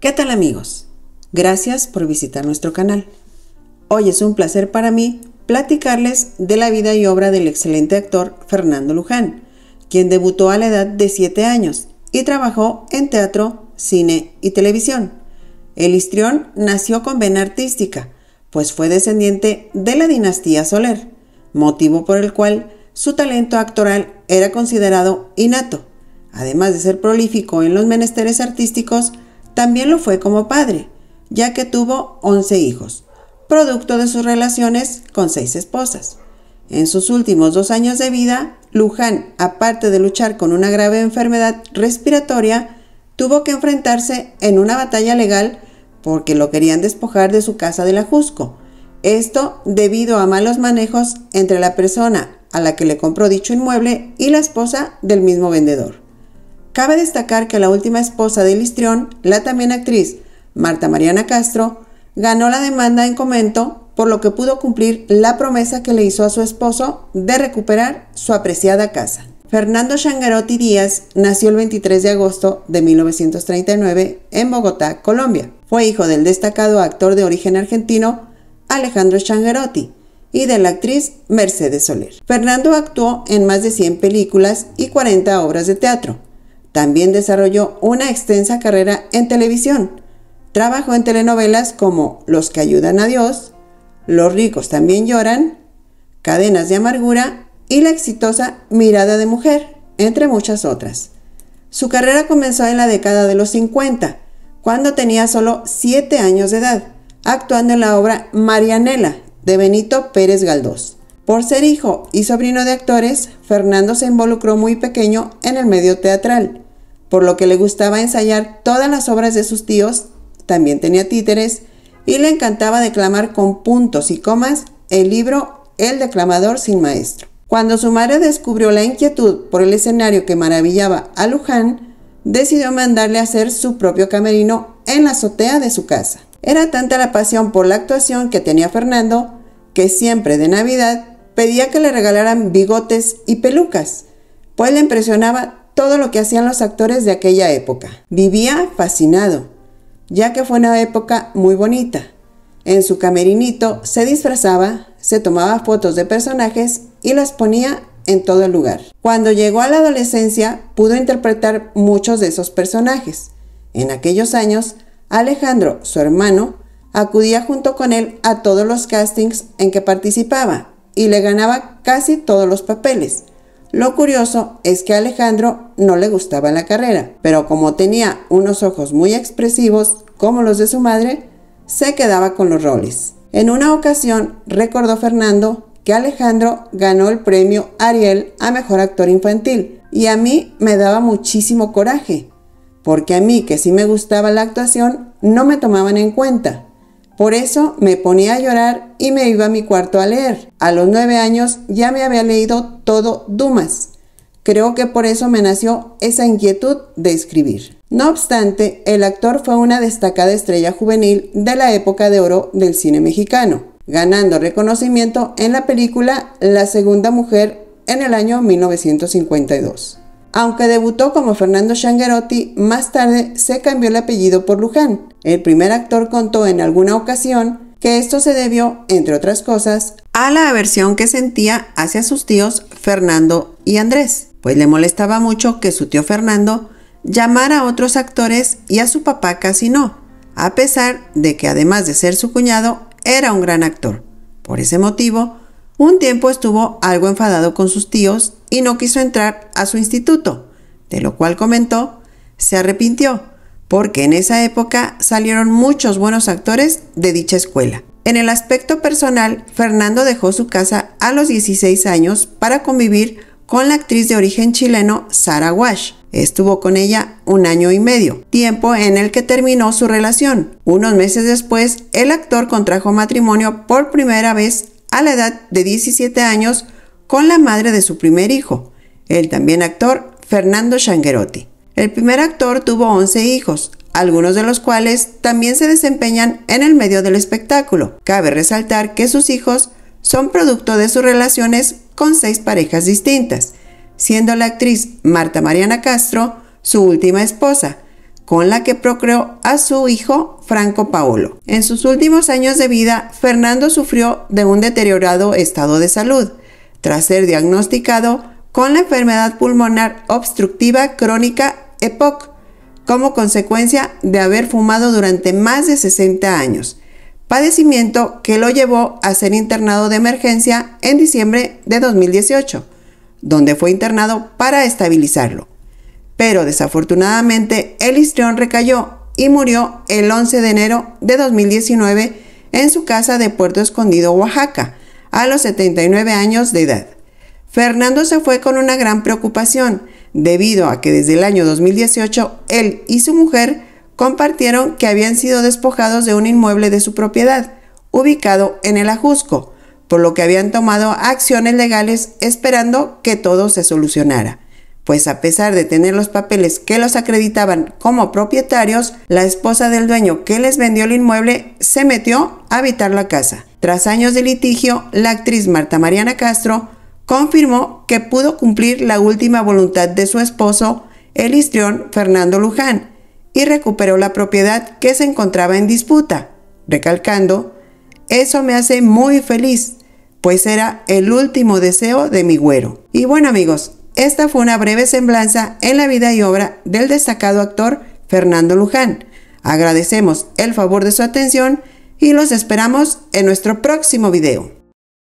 ¿Qué tal amigos? Gracias por visitar nuestro canal. Hoy es un placer para mí platicarles de la vida y obra del excelente actor Fernando Luján, quien debutó a la edad de 7 años y trabajó en teatro, cine y televisión. El histrión nació con vena artística, pues fue descendiente de la dinastía Soler, motivo por el cual su talento actoral era considerado innato, además de ser prolífico en los menesteres artísticos también lo fue como padre, ya que tuvo 11 hijos, producto de sus relaciones con seis esposas. En sus últimos dos años de vida, Luján, aparte de luchar con una grave enfermedad respiratoria, tuvo que enfrentarse en una batalla legal porque lo querían despojar de su casa de la Jusco. Esto debido a malos manejos entre la persona a la que le compró dicho inmueble y la esposa del mismo vendedor. Cabe destacar que la última esposa de Listrión, la también actriz Marta Mariana Castro, ganó la demanda en comento, por lo que pudo cumplir la promesa que le hizo a su esposo de recuperar su apreciada casa. Fernando Shangarotti Díaz nació el 23 de agosto de 1939 en Bogotá, Colombia. Fue hijo del destacado actor de origen argentino Alejandro Shangarotti y de la actriz Mercedes Soler. Fernando actuó en más de 100 películas y 40 obras de teatro. También desarrolló una extensa carrera en televisión. Trabajó en telenovelas como Los que ayudan a Dios, Los ricos también lloran, Cadenas de Amargura y la exitosa Mirada de Mujer, entre muchas otras. Su carrera comenzó en la década de los 50, cuando tenía solo 7 años de edad, actuando en la obra Marianela de Benito Pérez Galdós. Por ser hijo y sobrino de actores, Fernando se involucró muy pequeño en el medio teatral por lo que le gustaba ensayar todas las obras de sus tíos, también tenía títeres, y le encantaba declamar con puntos y comas el libro El declamador sin maestro. Cuando su madre descubrió la inquietud por el escenario que maravillaba a Luján, decidió mandarle a hacer su propio camerino en la azotea de su casa. Era tanta la pasión por la actuación que tenía Fernando que siempre de Navidad pedía que le regalaran bigotes y pelucas, pues le impresionaba todo lo que hacían los actores de aquella época. Vivía fascinado, ya que fue una época muy bonita. En su camerinito se disfrazaba, se tomaba fotos de personajes y las ponía en todo el lugar. Cuando llegó a la adolescencia pudo interpretar muchos de esos personajes. En aquellos años, Alejandro, su hermano, acudía junto con él a todos los castings en que participaba y le ganaba casi todos los papeles. Lo curioso es que a Alejandro no le gustaba la carrera, pero como tenía unos ojos muy expresivos, como los de su madre, se quedaba con los roles. En una ocasión, recordó Fernando que Alejandro ganó el premio Ariel a Mejor Actor Infantil y a mí me daba muchísimo coraje, porque a mí que sí me gustaba la actuación, no me tomaban en cuenta. Por eso me ponía a llorar y me iba a mi cuarto a leer. A los nueve años ya me había leído todo Dumas. Creo que por eso me nació esa inquietud de escribir. No obstante, el actor fue una destacada estrella juvenil de la época de oro del cine mexicano, ganando reconocimiento en la película La Segunda Mujer en el año 1952. Aunque debutó como Fernando Shangherotti, más tarde se cambió el apellido por Luján. El primer actor contó en alguna ocasión que esto se debió, entre otras cosas, a la aversión que sentía hacia sus tíos Fernando y Andrés, pues le molestaba mucho que su tío Fernando llamara a otros actores y a su papá casi no, a pesar de que además de ser su cuñado, era un gran actor. Por ese motivo, un tiempo estuvo algo enfadado con sus tíos y no quiso entrar a su instituto, de lo cual comentó, se arrepintió, porque en esa época salieron muchos buenos actores de dicha escuela. En el aspecto personal, Fernando dejó su casa a los 16 años para convivir con la actriz de origen chileno Sara Wash. Estuvo con ella un año y medio, tiempo en el que terminó su relación. Unos meses después, el actor contrajo matrimonio por primera vez a la edad de 17 años con la madre de su primer hijo, el también actor Fernando Shangherotti. El primer actor tuvo 11 hijos, algunos de los cuales también se desempeñan en el medio del espectáculo. Cabe resaltar que sus hijos son producto de sus relaciones con seis parejas distintas, siendo la actriz Marta Mariana Castro su última esposa, con la que procreó a su hijo Franco Paolo. En sus últimos años de vida, Fernando sufrió de un deteriorado estado de salud, tras ser diagnosticado con la enfermedad pulmonar obstructiva crónica EPOC, como consecuencia de haber fumado durante más de 60 años, padecimiento que lo llevó a ser internado de emergencia en diciembre de 2018, donde fue internado para estabilizarlo pero desafortunadamente el histrión recayó y murió el 11 de enero de 2019 en su casa de Puerto Escondido, Oaxaca, a los 79 años de edad. Fernando se fue con una gran preocupación, debido a que desde el año 2018 él y su mujer compartieron que habían sido despojados de un inmueble de su propiedad, ubicado en el Ajusco, por lo que habían tomado acciones legales esperando que todo se solucionara pues a pesar de tener los papeles que los acreditaban como propietarios, la esposa del dueño que les vendió el inmueble se metió a habitar la casa. Tras años de litigio, la actriz Marta Mariana Castro confirmó que pudo cumplir la última voluntad de su esposo, el histrión Fernando Luján, y recuperó la propiedad que se encontraba en disputa, recalcando, eso me hace muy feliz, pues era el último deseo de mi güero. Y bueno amigos, esta fue una breve semblanza en la vida y obra del destacado actor Fernando Luján. Agradecemos el favor de su atención y los esperamos en nuestro próximo video.